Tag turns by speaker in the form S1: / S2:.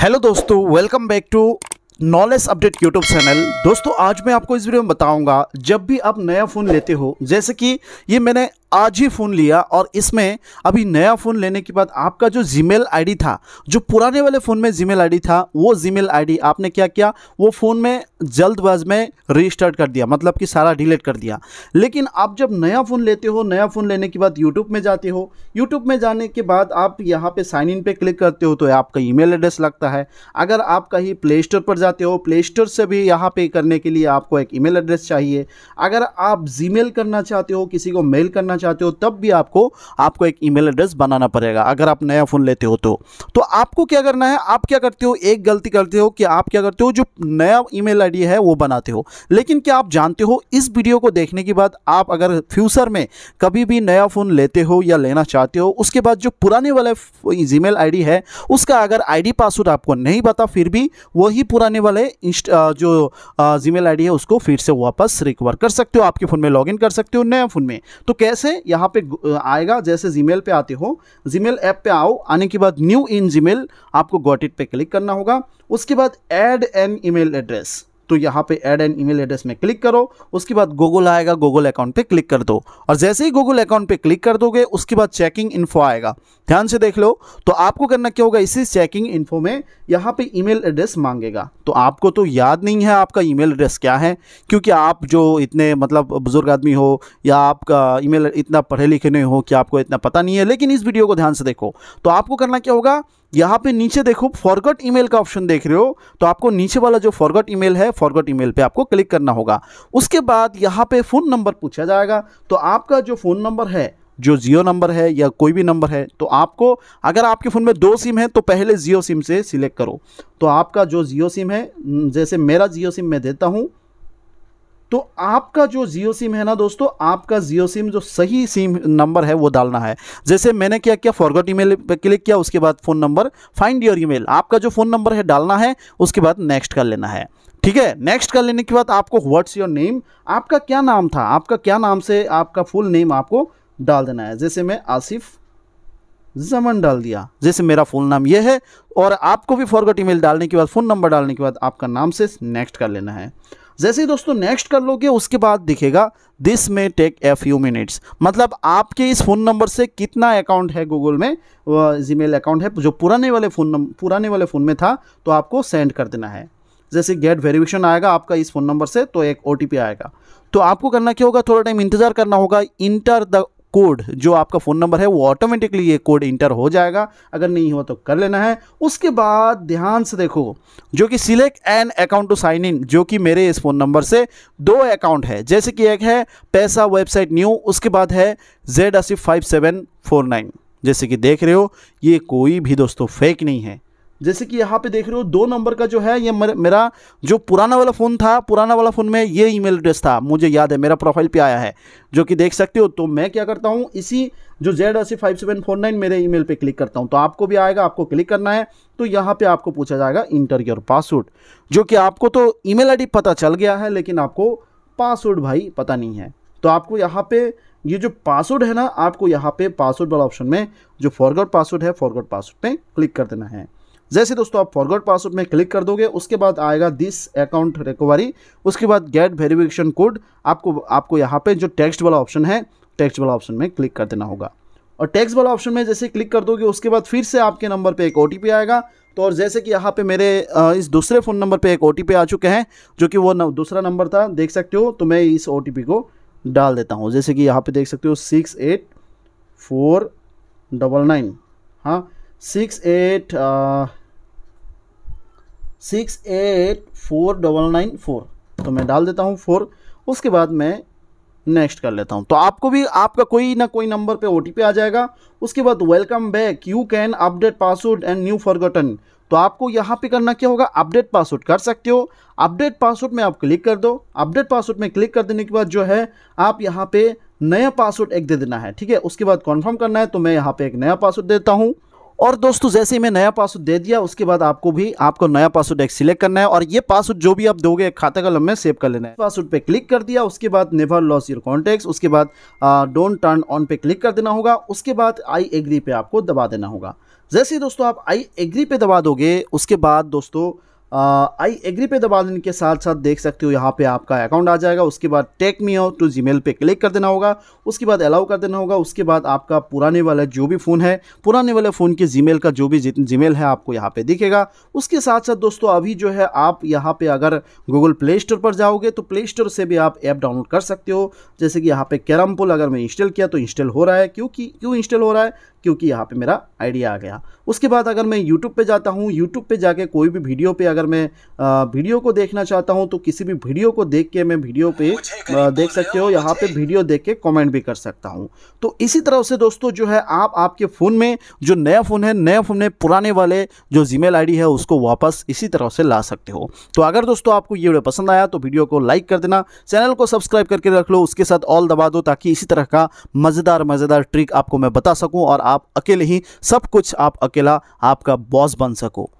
S1: hello दोस्तों welcome back to knowledge update YouTube channel दोस्तों आज मैं आपको इस वीडियो में बताऊंगा जब भी आप नया फ़ोन लेते हो जैसे कि ये मैंने आज ही फ़ोन लिया और इसमें अभी नया फ़ोन लेने के बाद आपका जो जीमेल आईडी था जो पुराने वाले फ़ोन में जीमेल आईडी था वो जीमेल आईडी आपने क्या किया वो फ़ोन में जल्दबाज में रजिस्टर्ड कर दिया मतलब कि सारा डिलीट कर दिया लेकिन आप जब नया फ़ोन लेते हो नया फ़ोन लेने के बाद यूट्यूब में जाते हो यूट्यूब में जाने के बाद आप यहाँ पर साइन इन पर क्लिक करते हो तो आपका ई एड्रेस लगता है अगर आप कहीं प्ले स्टोर पर जाते हो प्ले स्टोर से भी यहाँ पे करने के लिए आपको एक ई एड्रेस चाहिए अगर आप जी करना चाहते हो किसी को मेल करना करना चाहते हो तब भी आपको आपको एक ईमेल एड्रेस बनाना पड़ेगा अगर आप नया फ़ोन लेते हो तो तो आपको क्या करना है आप क्या करते हो एक गलती करते हो कि आप क्या करते हो जो नया ईमेल आईडी है वो बनाते हो लेकिन क्या आप जानते हो इस वीडियो को देखने के बाद आप अगर फ्यूचर में कभी भी नया फ़ोन लेते हो या लेना चाहते हो उसके बाद जो पुराने वाले जी मेल है उसका अगर आई पासवर्ड आपको नहीं पता फिर भी वही पुराने वाले जो जी मेल है उसको फिर से वापस रिकवर कर सकते हो आपके फ़ोन में लॉग कर सकते हो नया फ़ोन में तो कैसे से यहाँ पे आएगा जैसे जीमेल पे आते हो जीमेल ऐप पे आओ आने के बाद न्यू इन जीमेल आपको गॉट इट पे क्लिक करना होगा उसके बाद ऐड एन ईमेल एड्रेस तो यहाँ पे ऐड एन ईमेल एड्रेस में क्लिक करो उसके बाद गूगल आएगा गूगल अकाउंट पे क्लिक कर दो और जैसे ही गूगल अकाउंट पे क्लिक कर दोगे उसके बाद चेकिंग इन्फो आएगा ध्यान से देख लो तो आपको करना क्या होगा इसी चेकिंग इन्फो में यहाँ पे ईमेल एड्रेस मांगेगा तो आपको तो याद नहीं है आपका ई एड्रेस क्या है क्योंकि आप जो इतने मतलब बुजुर्ग आदमी हो या आपका ईमेल इतना पढ़े लिखे नहीं हो कि आपको इतना पता नहीं है लेकिन इस वीडियो को ध्यान से देखो तो आपको करना क्या होगा यहाँ पे नीचे देखो फॉरगॉट ईमेल का ऑप्शन देख रहे हो तो आपको नीचे वाला जो फॉरगॉट ईमेल है फॉरगॉट ईमेल पे आपको क्लिक करना होगा उसके बाद यहाँ पे फ़ोन नंबर पूछा जाएगा तो आपका जो फ़ोन नंबर है जो जियो नंबर है या कोई भी नंबर है तो आपको अगर आपके फ़ोन में दो सिम है तो पहले जियो सिम से सिलेक्ट करो तो आपका जो जियो सिम है जैसे मेरा जियो सिम मैं देता हूँ तो आपका जो जियो सिम है ना दोस्तों आपका जियो सिम जो सही सिम नंबर है वो डालना है जैसे मैंने क्या किया फॉरगॉट ईमेल पे क्लिक किया उसके बाद phone number find your email आपका जो फ़ोन नंबर है डालना है उसके बाद नेक्स्ट कर लेना है ठीक है नेक्स्ट कर लेने के बाद आपको व्हाट्स योर नेम आपका क्या नाम था आपका क्या नाम से आपका फुल नेम आपको डाल देना है जैसे मैं आसिफ जमन डाल दिया जैसे मेरा फुल नाम ये है और आपको भी फॉरगॉट ईमेल डालने के बाद फ़ोन नंबर डालने के बाद आपका नाम से नेक्स्ट कर लेना है जैसे ही दोस्तों नेक्स्ट कर लोगे उसके बाद दिखेगा दिस में टेक ए फ्यू मिनट्स मतलब आपके इस फ़ोन नंबर से कितना अकाउंट है गूगल में जीमेल अकाउंट है जो पुराने वाले फ़ोन पुराने वाले फ़ोन में था तो आपको सेंड कर देना है जैसे गेट वेरिफिकेशन आएगा आपका इस फ़ोन नंबर से तो एक ओ आएगा तो आपको करना क्या होगा थोड़ा टाइम इंतज़ार करना होगा इंटर द कोड जो आपका फ़ोन नंबर है वो ऑटोमेटिकली ये कोड इंटर हो जाएगा अगर नहीं हुआ तो कर लेना है उसके बाद ध्यान से देखो जो कि select an account to sign in जो कि मेरे इस फ़ोन नंबर से दो अकाउंट है जैसे कि एक है पैसा वेबसाइट न्यू उसके बाद है जेड असी फाइव सेवन फोर नाइन जैसे कि देख रहे हो ये कोई भी दोस्तों फेक नहीं है जैसे कि यहाँ पे देख रहे हो दो नंबर का जो है ये मेरा जो पुराना वाला फ़ोन था पुराना वाला फ़ोन में ये ईमेल एड्रेस था मुझे याद है मेरा प्रोफाइल पे आया है जो कि देख सकते हो तो मैं क्या करता हूँ इसी जो जेड अस्सी फाइव सेवन फोर नाइन मेरे ईमेल पे क्लिक करता हूँ तो आपको भी आएगा आपको क्लिक करना है तो यहाँ पे आपको पूछा जाएगा इंटर योर पासवर्ड जो कि आपको तो ई मेल पता चल गया है लेकिन आपको पासवर्ड भाई पता नहीं है तो आपको यहाँ पे ये जो पासवर्ड है ना आपको यहाँ पे पासवर्ड वाला ऑप्शन में जो फॉरवर्ड पासवर्ड है फॉरवर्ड पासवर्ड पर क्लिक कर देना है जैसे दोस्तों आप फॉरवर्ड पासवर्ड में क्लिक कर दोगे उसके बाद आएगा दिस अकाउंट रिकवरी उसके बाद गेट वेरिफिकेशन कोड आपको आपको यहाँ पे जो टेक्स्ट वाला ऑप्शन है टेक्स्ट वाला ऑप्शन में क्लिक कर देना होगा और टेक्स्ट वाला ऑप्शन में जैसे क्लिक कर दोगे उसके बाद फिर से आपके नंबर पर एक ओ आएगा तो और जैसे कि यहाँ पे मेरे इस दूसरे फ़ोन नंबर पे एक ओ आ चुके हैं जो कि वो न, दूसरा नंबर था देख सकते हो तो मैं इस ओ को डाल देता हूँ जैसे कि यहाँ पे देख सकते हो six eight four double nine हाँ six eight six eight four double nine four तो मैं डाल देता हूँ फोर उसके बाद मैं नेक्स्ट कर लेता हूँ तो आपको भी आपका कोई ना कोई नंबर पे ओ आ जाएगा उसके बाद welcome back you can update password and new forgotten तो आपको यहाँ पे करना क्या होगा अपडेट पासवर्ड कर सकते हो अपडेट पासवर्ड में आप क्लिक कर दो अपडेट पासवर्ड में क्लिक कर देने के बाद जो है आप यहाँ पे नया पासवर्ड एक दे देना है ठीक है उसके बाद कन्फर्म करना है तो मैं यहाँ पे एक नया पासवर्ड देता हूँ और दोस्तों जैसे ही मैं नया पासवर्ड दे दिया उसके बाद आपको भी आपको नया पासवर्ड एक सिलेक्ट करना है और ये पासवर्ड जो भी आप दोगे खाता कलम में सेव कर लेना है पासवर्ड पे क्लिक कर दिया उसके बाद नेवर लॉस योर कॉन्टेक्ट उसके बाद डोंट टर्न ऑन पे क्लिक कर देना होगा उसके बाद आई एग्री पे आपको दबा देना होगा जैसे ही दोस्तों आप आई एग्री पे दबा दोगे उसके बाद दोस्तों आई एग्री पे दबा देने के साथ साथ देख सकते हो यहाँ पे आपका अकाउंट आ जाएगा उसके बाद take me out to Gmail पे क्लिक कर देना होगा उसके बाद अलाउ कर देना होगा उसके बाद आपका पुराने वाला जो भी फ़ोन है पुराने वाले फ़ोन के जीमेल का जो भी जीमेल है आपको यहाँ पे दिखेगा उसके साथ साथ दोस्तों अभी जो है आप यहाँ पर अगर गूगल प्ले स्टोर पर जाओगे तो प्ले स्टोर से भी आप ऐप डाउनलोड कर सकते हो जैसे कि यहाँ पर कैरम पुल अगर मैं इंस्टॉल किया तो इंस्टॉल हो रहा है क्योंकि क्यों इंस्टॉल हो रहा है क्योंकि यहाँ पर मेरा आइडिया आ गया उसके बाद अगर मैं यूट्यूब पर जाता हूँ यूट्यूब पर जाके कोई भी वीडियो पर अगर मैं वीडियो को देखना चाहता हूँ तो किसी भी वीडियो को देख के मैं वीडियो पे देख सकते हो यहाँ पे वीडियो देख के कॉमेंट भी कर सकता हूँ तो इसी तरह से दोस्तों जो है आप आपके फ़ोन में जो नया फ़ोन है नया फ़ोन में पुराने वाले जो जीमेल मेल है उसको वापस इसी तरह से ला सकते हो तो अगर दोस्तों आपको ये वीडियो पसंद आया तो वीडियो को लाइक कर देना चैनल को सब्सक्राइब करके रख लो उसके साथ ऑल दबा दो ताकि इसी तरह का मज़ेदार मज़ेदार ट्रिक आपको मैं बता सकूँ और आप अकेले ही सब कुछ आप अकेला आपका बॉस बन सको